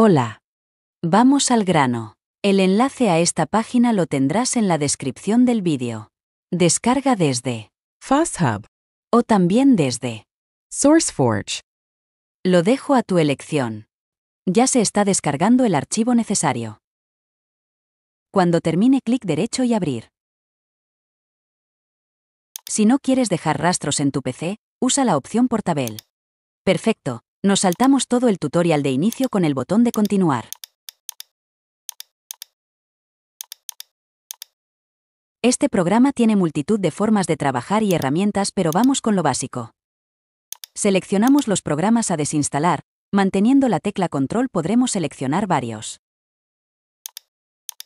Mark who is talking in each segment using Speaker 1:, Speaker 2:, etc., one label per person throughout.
Speaker 1: Hola. Vamos al grano. El enlace a esta página lo tendrás en la descripción del vídeo. Descarga desde FastHub o también desde SourceForge. Lo dejo a tu elección. Ya se está descargando el archivo necesario. Cuando termine, clic derecho y abrir. Si no quieres dejar rastros en tu PC, usa la opción Portabel. Perfecto, nos saltamos todo el tutorial de inicio con el botón de continuar. Este programa tiene multitud de formas de trabajar y herramientas, pero vamos con lo básico. Seleccionamos los programas a desinstalar, manteniendo la tecla control podremos seleccionar varios.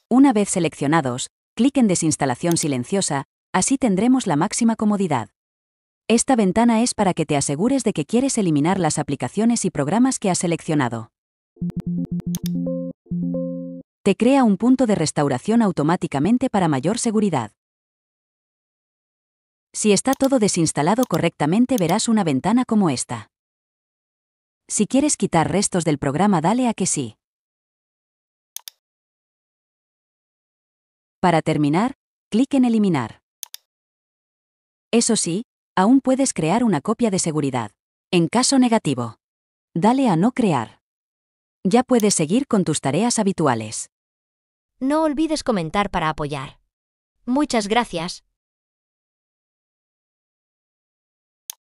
Speaker 1: Una vez seleccionados, clic en desinstalación silenciosa, así tendremos la máxima comodidad. Esta ventana es para que te asegures de que quieres eliminar las aplicaciones y programas que has seleccionado. Te crea un punto de restauración automáticamente para mayor seguridad. Si está todo desinstalado correctamente verás una ventana como esta. Si quieres quitar restos del programa dale
Speaker 2: a que sí. Para
Speaker 1: terminar, clic en Eliminar. Eso sí, aún puedes crear una copia de seguridad. En caso negativo, dale a no crear. Ya puedes seguir con tus tareas habituales.
Speaker 3: No olvides comentar para apoyar. Muchas gracias.